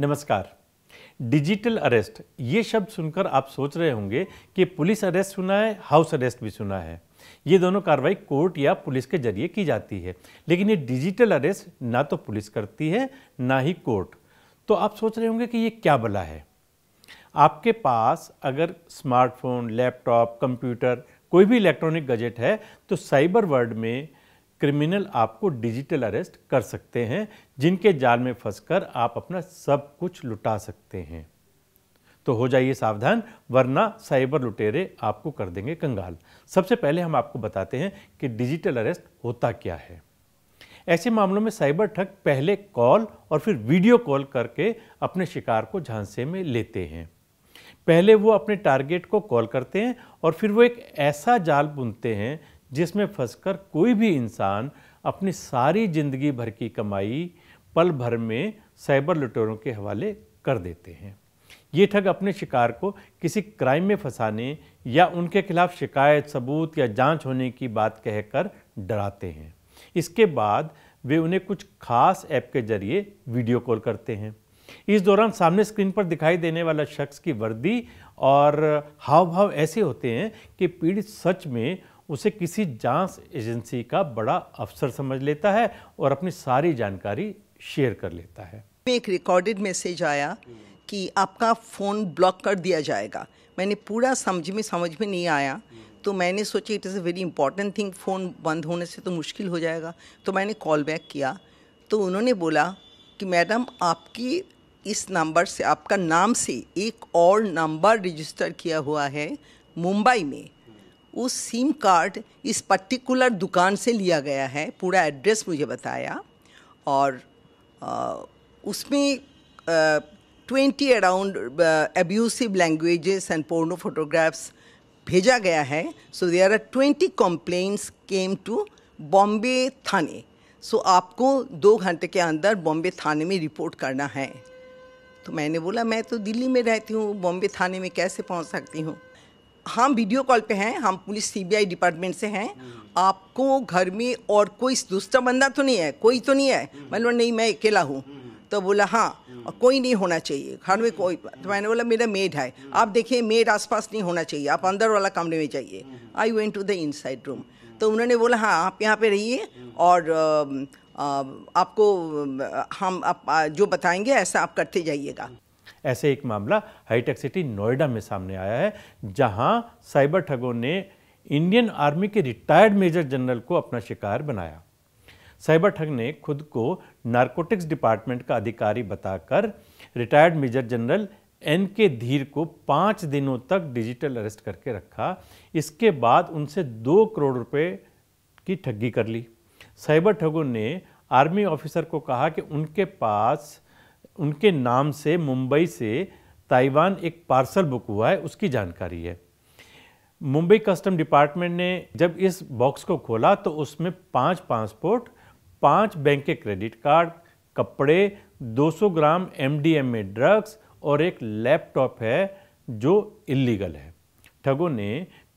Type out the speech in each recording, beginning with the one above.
नमस्कार digital arrest ये शब्द सुनकर आप सोच रहे होंगे कि पुलिस अरेस्ट सुना है हाउस अरेस्ट भी सुना है ये दोनों कार्रवाई कोर्ट या पुलिस के जरिए की जाती है लेकिन ये डिजिटल अरेस्ट ना तो पुलिस करती है ना ही कोर्ट तो आप सोच रहे होंगे कि ये क्या बला है आपके पास अगर स्मार्टफोन लैपटॉप कंप्यूटर कोई भी इलेक्ट्रॉनिक गजेट है तो साइबर वर्ल्ड में क्रिमिनल आपको डिजिटल अरेस्ट कर सकते हैं जिनके जाल में फंसकर आप अपना सब कुछ लुटा सकते हैं तो हो जाइए सावधान वरना साइबर लुटेरे आपको कर देंगे कंगाल सबसे पहले हम आपको बताते हैं कि डिजिटल अरेस्ट होता क्या है ऐसे मामलों में साइबर ठग पहले कॉल और फिर वीडियो कॉल करके अपने शिकार को झांसे में लेते हैं पहले वो अपने टारगेट को कॉल करते हैं और फिर वो एक ऐसा जाल बुनते हैं जिसमें फंसकर कोई भी इंसान अपनी सारी ज़िंदगी भर की कमाई पल भर में साइबर लुटेरों के हवाले कर देते हैं ये ठग अपने शिकार को किसी क्राइम में फंसाने या उनके खिलाफ शिकायत सबूत या जांच होने की बात कहकर डराते हैं इसके बाद वे उन्हें कुछ खास ऐप के जरिए वीडियो कॉल करते हैं इस दौरान सामने स्क्रीन पर दिखाई देने वाला शख्स की वर्दी और हाव भाव ऐसे होते हैं कि पीड़ित सच में उसे किसी जांच एजेंसी का बड़ा अफसर समझ लेता है और अपनी सारी जानकारी शेयर कर लेता है एक रिकॉर्डेड मैसेज आया कि आपका फ़ोन ब्लॉक कर दिया जाएगा मैंने पूरा समझ में समझ में नहीं आया तो मैंने सोचा it is a very important thing phone बंद होने से तो मुश्किल हो जाएगा तो मैंने कॉल बैक किया तो उन्होंने बोला कि मैडम आपकी इस नंबर से आपका नाम से एक और नंबर रजिस्टर किया हुआ है मुंबई में वो सिम कार्ड इस पर्टिकुलर दुकान से लिया गया है पूरा एड्रेस मुझे बताया और आ, उसमें twenty around abusive languages and porno photographs भेजा गया है so they are twenty complaints came to Bombay थाने सो so, आपको दो घंटे के अंदर बॉम्बे थाने में रिपोर्ट करना है तो मैंने बोला मैं तो दिल्ली में रहती हूँ बॉम्बे थाने में कैसे पहुँच सकती हूँ हम वीडियो कॉल पे हैं हम पुलिस सीबीआई डिपार्टमेंट से हैं हम्म। आपको घर में और कोई दूसरा बंदा तो नहीं है कोई तो नहीं है हम्म। मैंने बोला नहीं मैं अकेला हूँ हम्म। तो बोला हाँ कोई नहीं होना चाहिए घर में कोई तो मैंने बोला मेरा मेड है आप देखिए मेड आसपास नहीं होना चाहिए आप अंदर वाला कमरे में जाइए I went to the inside room तो उन्होंने बोला हाँ आप यहाँ पे रहिए और आपको हम आप, जो बताएंगे ऐसा आप करते जाइएगा ऐसे एक मामला हाईटेक सिटी नोएडा में सामने आया है जहां साइबर ठगों ने इंडियन आर्मी के रिटायर्ड मेजर जनरल को अपना शिकार बनाया साइबर ठग ने खुद को नारकोटिक्स डिपार्टमेंट का अधिकारी बताकर रिटायर्ड मेजर जनरल एन के धीर को पाँच दिनों तक डिजिटल अरेस्ट करके रखा इसके बाद उनसे दो करोड़ रुपए की ठगी कर ली साइबर ठगों ने आर्मी ऑफिसर को कहा कि उनके पास उनके नाम से मुंबई से ताइवान एक पार्सल बुक हुआ है उसकी जानकारी है मुंबई कस्टम डिपार्टमेंट ने जब इस बॉक्स को खोला तो उसमें पाँच पासपोर्ट पाँच बैंक के क्रेडिट कार्ड कपड़े 200 gram M M D A drugs और एक लैपटॉप है जो इलीगल है ठगों ने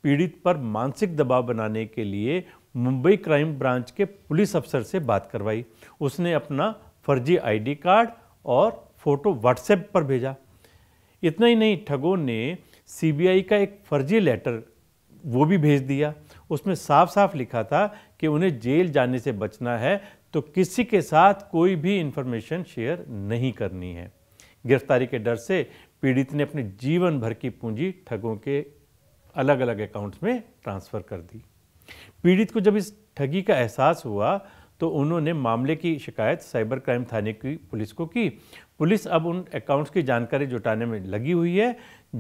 पीड़ित पर मानसिक दबाव बनाने के लिए मुंबई क्राइम ब्रांच के पुलिस अफसर से बात करवाई उसने अपना फर्जी आईडी कार्ड और फ़ोटो व्हाट्सएप पर भेजा इतना ही नहीं ठगों ने सीबीआई का एक फर्जी लेटर वो भी भेज दिया उसमें साफ साफ लिखा था कि उन्हें जेल जाने से बचना है तो किसी के साथ कोई भी इंफॉर्मेशन शेयर नहीं करनी है गिरफ्तारी के डर से पीड़ित ने अपने जीवन भर की पूंजी ठगों के अलग अलग अकाउंट्स में ट्रांसफ़र कर दी पीड़ित को जब इस ठगी का एहसास हुआ तो उन्होंने मामले की शिकायत साइबर क्राइम थाने की पुलिस को की पुलिस अब उन अकाउंट्स की जानकारी जुटाने में लगी हुई है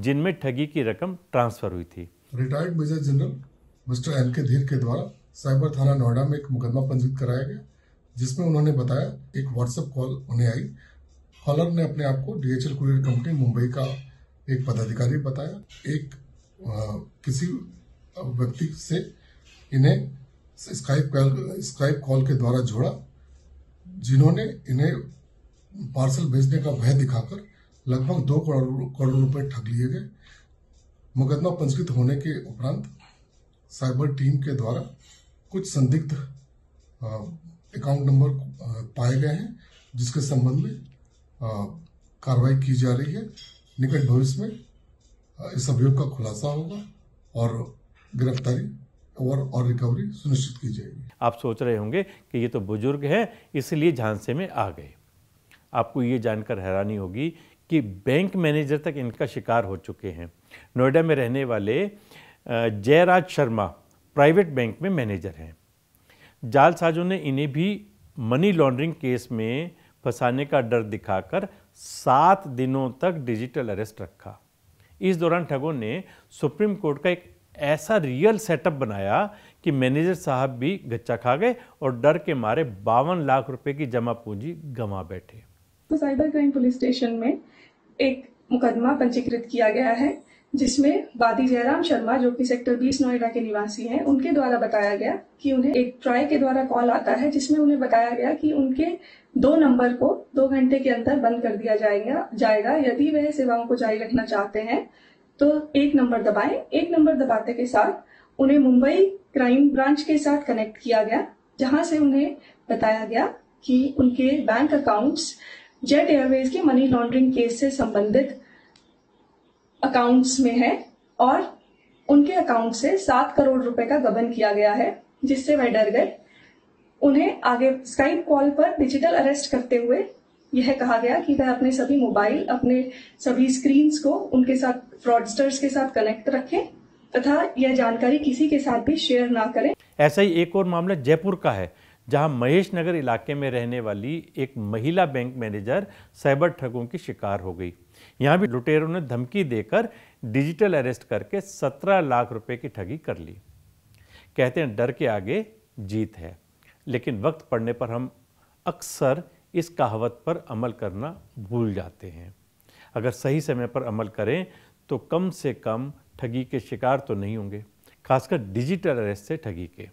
जिनमें ठगी की रकम ट्रांसफर हुई थी retired major general mister L K Dhir के द्वारा साइबर थाना नोएडा में एक मुकदमा पंजीकृत कराया गया जिसमें उन्होंने बताया एक व्हाट्सएप कॉल उन्हें आई कॉलर ने अपने आप को डीएचएल कुरियर कंपनी मुंबई का एक पदाधिकारी बताया एक आ, किसी व्यक्ति से इन्हें स्काइप कॉल स्काइप कॉल के द्वारा जोड़ा जिन्होंने इन्हें पार्सल भेजने का भय दिखाकर लगभग दो करोड़ करोड़ रुपए ठग लिए गए मुकदमा पंजीकृत होने के उपरांत साइबर टीम के द्वारा कुछ संदिग्ध अकाउंट नंबर पाए गए हैं जिसके संबंध में कार्रवाई की जा रही है निकट भविष्य में इस अभियोग का खुलासा होगा और गिरफ्तारी कवर और रिकवरी सुनिश्चित की जाएगी आप सोच रहे होंगे कि ये तो बुजुर्ग हैं इसलिए झांसे में आ गए आपको ये जानकर हैरानी होगी कि बैंक मैनेजर तक इनका शिकार हो चुके हैं नोएडा में रहने वाले जयराज शर्मा प्राइवेट बैंक में मैनेजर हैं जालसाजों ने इन्हें भी मनी लॉन्ड्रिंग केस में फंसाने का डर दिखाकर सात दिनों तक डिजिटल अरेस्ट रखा इस दौरान ठगों ने सुप्रीम कोर्ट का एक ऐसा रियल सेटअप बनाया कि मैनेजर साहब भी गच्चा खा गए और डर के मारे बावन लाख रुपए की जमा पूंजी गंवा बैठे तो साइबर क्राइम पुलिस स्टेशन में एक मुकदमा पंजीकृत किया गया है जिसमें बादी जयराम शर्मा जो कि सेक्टर 20 नोएडा के निवासी हैं उनके द्वारा बताया गया कि उन्हें एक ट्राई के द्वारा कॉल आता है जिसमें उन्हें बताया गया कि उनके दो नंबर को दो घंटे के अंदर बंद कर दिया जाएगा जाएगा यदि वह सेवाओं को जारी रखना चाहते हैं तो एक नंबर दबाएं एक नंबर दबाते के साथ उन्हें मुंबई क्राइम ब्रांच के साथ कनेक्ट किया गया जहां से उन्हें बताया गया कि उनके बैंक अकाउंट्स जेट एयरवेज के मनी लॉन्ड्रिंग केस से संबंधित अकाउंट्स में है और उनके अकाउंट से सात करोड़ रुपए का गबन किया गया है जिससे वह डर गए उन्हें आगे स्काइप कॉल पर डिजिटल अरेस्ट करते हुए यह कहा गया कि वह अपने सभी मोबाइल अपने सभी स्क्रीन को उनके साथ फ्रॉडस्टर्स के साथ कनेक्ट रखें तथा यह जानकारी किसी के साथ भी शेयर ना करें ऐसा ही एक और मामला जयपुर का है जहां महेश नगर इलाके में रहने वाली एक महिला बैंक मैनेजर साइबर ठगों की शिकार हो गई यहां भी लुटेरों ने धमकी देकर डिजिटल अरेस्ट करके 17 लाख रुपए की ठगी कर ली कहते हैं डर के आगे जीत है लेकिन वक्त पड़ने पर हम अक्सर इस कहावत पर अमल करना भूल जाते हैं अगर सही समय पर अमल करें तो कम से कम ठगी के शिकार तो नहीं होंगे खासकर डिजिटल अरेस्ट से ठगी के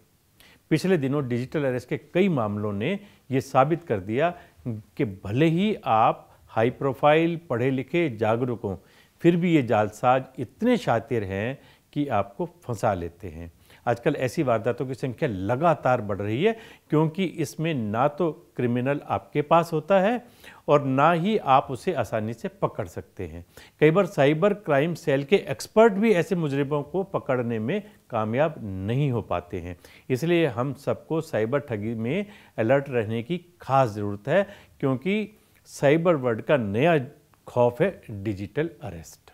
पिछले दिनों डिजिटल अरेस्ट के कई मामलों ने ये साबित कर दिया कि भले ही आप हाई प्रोफाइल पढ़े लिखे जागरूक हों फिर भी ये जालसाज इतने शातिर हैं कि आपको फंसा लेते हैं आजकल ऐसी वारदातों की संख्या लगातार बढ़ रही है क्योंकि इसमें ना तो क्रिमिनल आपके पास होता है और ना ही आप उसे आसानी से पकड़ सकते हैं कई बार साइबर क्राइम सेल के एक्सपर्ट भी ऐसे मुजरिमों को पकड़ने में कामयाब नहीं हो पाते हैं इसलिए हम सबको साइबर ठगी में अलर्ट रहने की खास ज़रूरत है क्योंकि साइबर वर्ल्ड का नया खौफ है डिजिटल अरेस्ट